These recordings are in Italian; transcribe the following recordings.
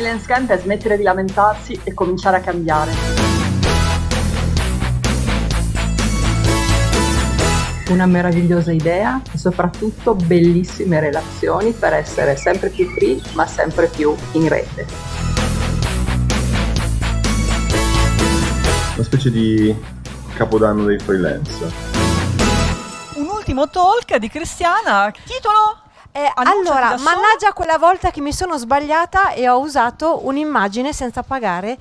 freelance camp è smettere di lamentarsi e cominciare a cambiare. Una meravigliosa idea e soprattutto bellissime relazioni per essere sempre più free ma sempre più in rete. Una specie di capodanno dei freelance. Un ultimo talk di Cristiana, titolo eh, allora, mannaggia quella volta che mi sono sbagliata e ho usato un'immagine senza pagare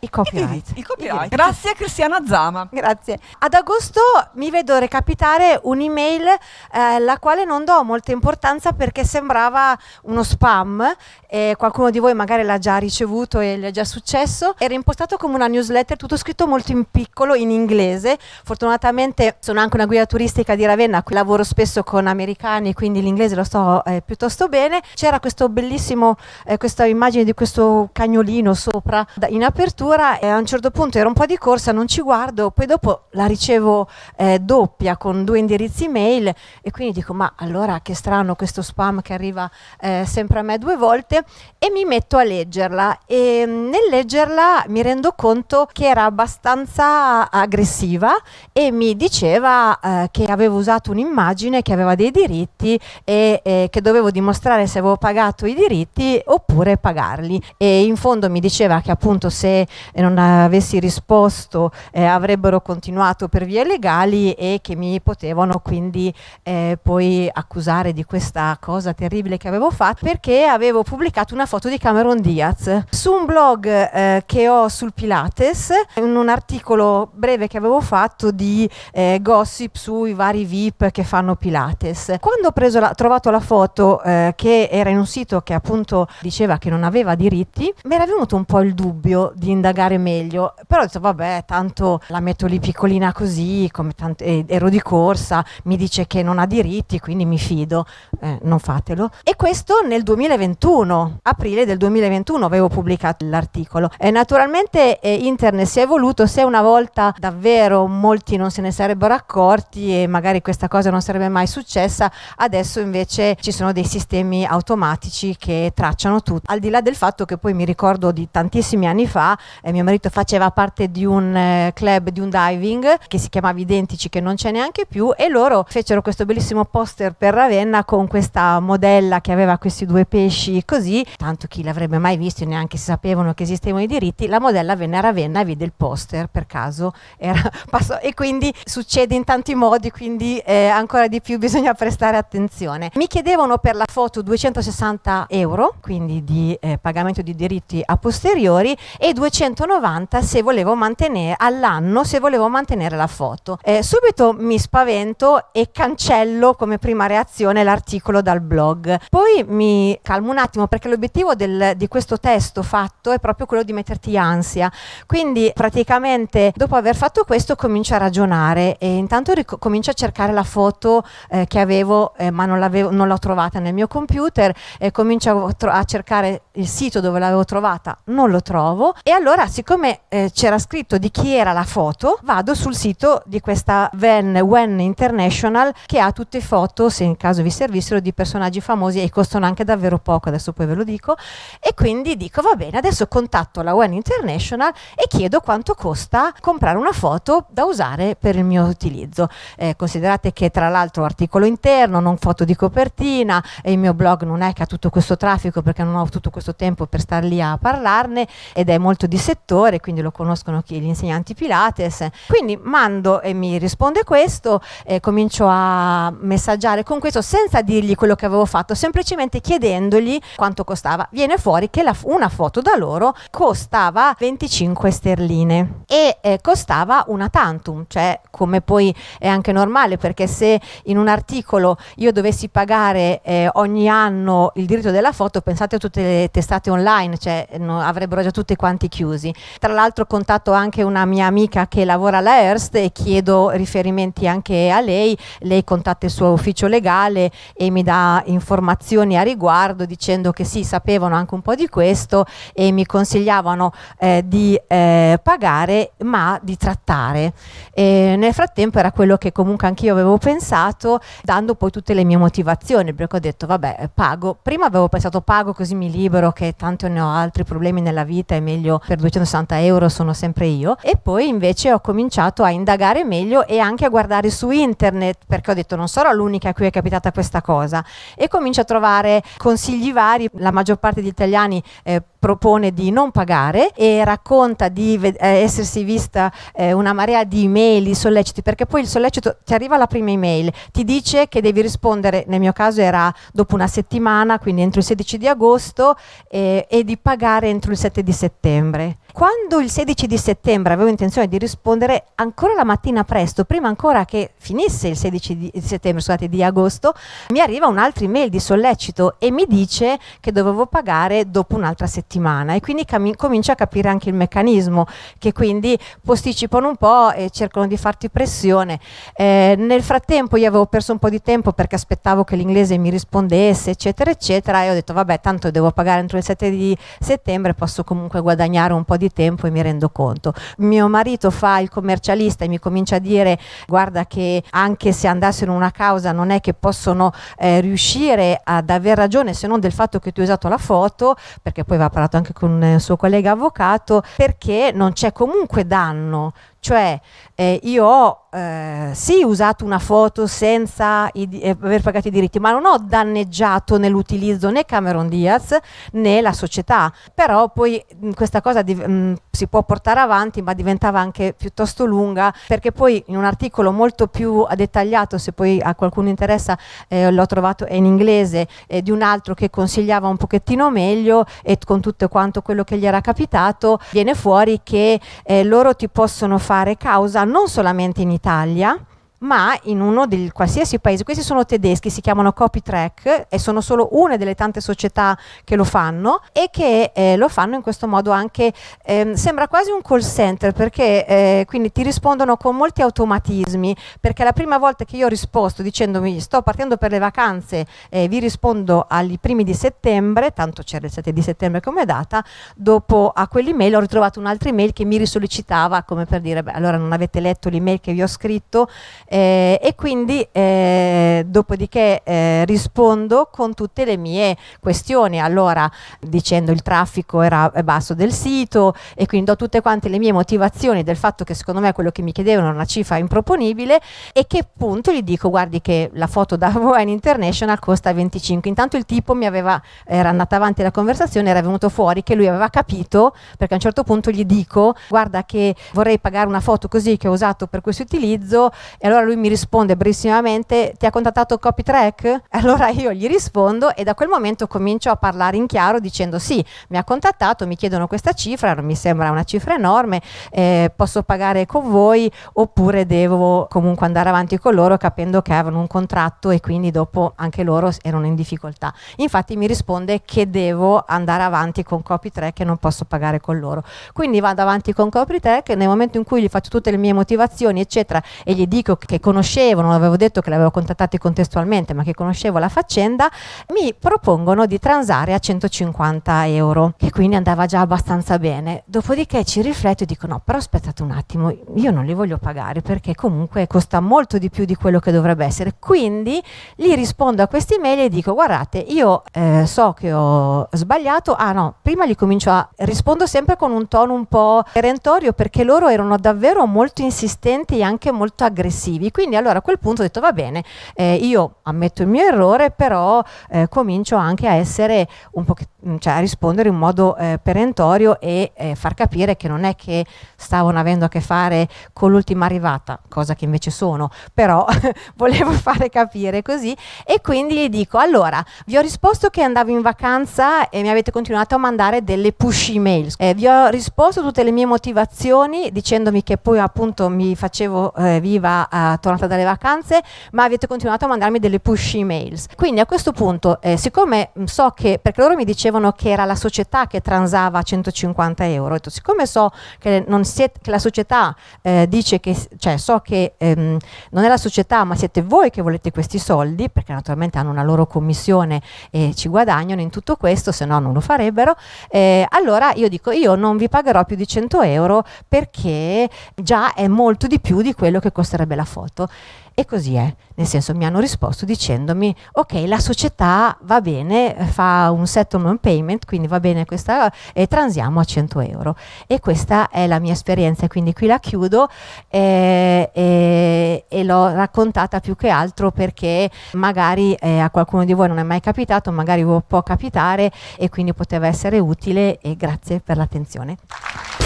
i copyright. I, i copyright. Grazie Cristiana Zama. Grazie. Ad agosto mi vedo recapitare un'email eh, la quale non do molta importanza perché sembrava uno spam e qualcuno di voi magari l'ha già ricevuto e gli è già successo. Era impostato come una newsletter, tutto scritto molto in piccolo in inglese. Fortunatamente sono anche una guida turistica di Ravenna, lavoro spesso con americani, quindi l'inglese lo sto eh, piuttosto bene. C'era questo bellissimo, eh, questa immagine di questo cagnolino sopra in apertura copertura e a un certo punto ero un po' di corsa, non ci guardo, poi dopo la ricevo eh, doppia con due indirizzi mail e quindi dico ma allora che strano questo spam che arriva eh, sempre a me due volte e mi metto a leggerla e mm, nel leggerla mi rendo conto che era abbastanza aggressiva e mi diceva eh, che avevo usato un'immagine che aveva dei diritti e eh, che dovevo dimostrare se avevo pagato i diritti oppure pagarli e in fondo mi diceva che appunto se se non avessi risposto eh, avrebbero continuato per vie legali e che mi potevano quindi eh, poi accusare di questa cosa terribile che avevo fatto perché avevo pubblicato una foto di Cameron Diaz su un blog eh, che ho sul Pilates, in un articolo breve che avevo fatto di eh, gossip sui vari VIP che fanno Pilates. Quando ho la, trovato la foto eh, che era in un sito che appunto diceva che non aveva diritti, mi era venuto un po' il dubbio di indagare meglio, però ho detto vabbè, tanto la metto lì piccolina così, tante, eh, ero di corsa, mi dice che non ha diritti, quindi mi fido, eh, non fatelo. E questo nel 2021, aprile del 2021 avevo pubblicato l'articolo. E naturalmente eh, internet si è evoluto, se una volta davvero molti non se ne sarebbero accorti e magari questa cosa non sarebbe mai successa, adesso invece ci sono dei sistemi automatici che tracciano tutto, al di là del fatto che poi mi ricordo di tantissimi anni fa eh, mio marito faceva parte di un eh, club di un diving che si chiamava Identici che non c'è neanche più e loro fecero questo bellissimo poster per Ravenna con questa modella che aveva questi due pesci così, tanto chi l'avrebbe mai visto neanche si sapevano che esistevano i diritti, la modella venne a Ravenna e vide il poster per caso era, passò, e quindi succede in tanti modi, quindi eh, ancora di più bisogna prestare attenzione. Mi chiedevano per la foto 260 euro, quindi di eh, pagamento di diritti a posteriori e 290 se volevo mantenere all'anno se volevo mantenere la foto. Eh, subito mi spavento e cancello come prima reazione l'articolo dal blog. Poi mi calmo un attimo perché l'obiettivo del, di questo testo fatto è proprio quello di metterti ansia. Quindi praticamente dopo aver fatto questo comincio a ragionare e intanto comincio a cercare la foto eh, che avevo eh, ma non, l'avevo, non l'ho trovata nel mio computer e comincio a, tro- a cercare il sito dove l'avevo trovata, non lo trovo e allora, siccome eh, c'era scritto di chi era la foto, vado sul sito di questa Van Wen International che ha tutte foto, se in caso vi servissero, di personaggi famosi e costano anche davvero poco, adesso poi ve lo dico. E quindi dico, va bene, adesso contatto la Wen International e chiedo quanto costa comprare una foto da usare per il mio utilizzo. Eh, considerate che tra l'altro articolo interno, non foto di copertina, e il mio blog non è che ha tutto questo traffico perché non ho tutto questo tempo per star lì a parlarne ed è molto molto di settore, quindi lo conoscono chi, gli insegnanti Pilates. Quindi mando e mi risponde questo, eh, comincio a messaggiare con questo senza dirgli quello che avevo fatto, semplicemente chiedendogli quanto costava. Viene fuori che la, una foto da loro costava 25 sterline e eh, costava una tantum, cioè come poi è anche normale perché se in un articolo io dovessi pagare eh, ogni anno il diritto della foto, pensate a tutte le testate online, cioè no, avrebbero già tutti quanti chiusi. Tra l'altro contatto anche una mia amica che lavora alla Erst e chiedo riferimenti anche a lei, lei contatta il suo ufficio legale e mi dà informazioni a riguardo dicendo che sì, sapevano anche un po' di questo e mi consigliavano eh, di eh, pagare ma di trattare. E nel frattempo era quello che comunque anch'io avevo pensato, dando poi tutte le mie motivazioni, perché ho detto vabbè pago, prima avevo pensato pago così mi libero che tanto ne ho altri problemi nella vita, è meglio per 260 euro sono sempre io e poi invece ho cominciato a indagare meglio e anche a guardare su internet perché ho detto non sarò l'unica a cui è capitata questa cosa e comincio a trovare consigli vari, la maggior parte degli italiani eh, propone di non pagare e racconta di eh, essersi vista eh, una marea di email, di solleciti, perché poi il sollecito ti arriva la prima email, ti dice che devi rispondere, nel mio caso era dopo una settimana, quindi entro il 16 di agosto eh, e di pagare entro il 7 di settembre settembre. Quando il 16 di settembre avevo intenzione di rispondere ancora la mattina presto, prima ancora che finisse il 16 di settembre, scusate, di agosto, mi arriva un'altra email di sollecito e mi dice che dovevo pagare dopo un'altra settimana e quindi cam- comincio a capire anche il meccanismo che quindi posticipano un po' e cercano di farti pressione. Eh, nel frattempo io avevo perso un po' di tempo perché aspettavo che l'inglese mi rispondesse, eccetera, eccetera, e ho detto vabbè, tanto devo pagare entro il 7 di settembre, posso comunque guadagnare guadagnare un po' di tempo e mi rendo conto. Mio marito fa il commercialista e mi comincia a dire guarda che anche se andassero in una causa non è che possono eh, riuscire ad aver ragione se non del fatto che tu hai usato la foto, perché poi va parlato anche con il suo collega avvocato, perché non c'è comunque danno cioè eh, io ho eh, sì usato una foto senza i, eh, aver pagato i diritti, ma non ho danneggiato nell'utilizzo né Cameron Diaz né la società. Però poi mh, mm, questa cosa di, mh, mm, si può portare avanti, ma diventava anche piuttosto lunga, perché poi in un articolo molto più eh, dettagliato, se poi a qualcuno interessa, eh, l'ho trovato in inglese, eh, di un altro che consigliava un pochettino meglio e con tutto quanto quello che gli era capitato, viene fuori che loro ti possono fare fare causa non solamente in Italia, ma in uno di qualsiasi paese, questi sono tedeschi, si chiamano copy track e sono solo una delle tante società che lo fanno e che eh, lo fanno in questo modo anche, ehm, sembra quasi un call center perché eh, quindi ti rispondono con molti automatismi, perché la prima volta che io ho risposto dicendomi sto partendo per le vacanze e eh, vi rispondo ai primi di settembre, tanto c'era il 7 di settembre come data, dopo a quell'email ho ritrovato un'altra email che mi risollecitava come per dire beh, allora non avete letto l'email che vi ho scritto eh, e quindi eh, dopodiché eh, rispondo con tutte le mie questioni, allora dicendo il traffico era eh, basso del sito e quindi do tutte quante le mie motivazioni del fatto che secondo me quello che mi chiedevano era una cifra improponibile e che appunto gli dico guardi che la foto da One International costa 25, intanto il tipo mi aveva, era andata avanti la conversazione, era venuto fuori che lui aveva capito perché a un certo punto gli dico guarda che vorrei pagare una foto così che ho usato per questo utilizzo e allora allora lui mi risponde brevissimamente, ti ha contattato CopyTrack? Allora io gli rispondo e da quel momento comincio a parlare in chiaro dicendo sì, mi ha contattato, mi chiedono questa cifra, non mi sembra una cifra enorme, eh, posso pagare con voi oppure devo comunque andare avanti con loro capendo che avevano un contratto e quindi dopo anche loro erano in difficoltà. Infatti mi risponde che devo andare avanti con CopyTrack e non posso pagare con loro. Quindi vado avanti con CopyTrack nel momento in cui gli faccio tutte le mie motivazioni eccetera e gli dico che che non avevo detto che l'avevo contattato contestualmente, ma che conoscevo la faccenda, mi propongono di transare a 150 euro, che quindi andava già abbastanza bene. Dopodiché ci rifletto e dico no, però aspettate un attimo, io non li voglio pagare perché comunque costa molto di più di quello che dovrebbe essere. Quindi gli rispondo a queste mail e dico guardate, io eh, so che ho sbagliato, ah no, prima gli comincio a rispondo sempre con un tono un po' perentorio perché loro erano davvero molto insistenti e anche molto aggressivi negativi. Quindi allora a quel punto ho detto va bene, eh, io ammetto il mio errore, però eh, comincio anche a essere un pochettino Mm, cioè, a rispondere in modo eh, perentorio e eh, far capire che non è che stavano avendo a che fare con l'ultima arrivata, cosa che invece sono, però volevo fare capire così e quindi gli dico allora vi ho risposto che andavo in vacanza e mi avete continuato a mandare delle push email, eh, vi ho risposto tutte le mie motivazioni dicendomi che poi appunto mi facevo eh, viva eh, tornata dalle vacanze, ma avete continuato a mandarmi delle push email. Quindi a questo punto, eh, siccome mm, so che perché loro mi dicevano dicevano che era la società che transava a 150 euro. Detto, siccome so che, siete, che la società eh, dice che, cioè so che ehm, non è la società ma siete voi che volete questi soldi, perché naturalmente hanno una loro commissione e ci guadagnano in tutto questo, se no non lo farebbero, eh, allora io dico io non vi pagherò più di 100 euro perché già è molto di più di quello che costerebbe la foto. E così è, nel senso mi hanno risposto dicendomi ok la società va bene, fa un settlement payment, quindi va bene questa e transiamo a 100 euro. E questa è la mia esperienza, quindi qui la chiudo eh, eh, e l'ho raccontata più che altro perché magari eh, a qualcuno di voi non è mai capitato, magari può capitare e quindi poteva essere utile e grazie per l'attenzione.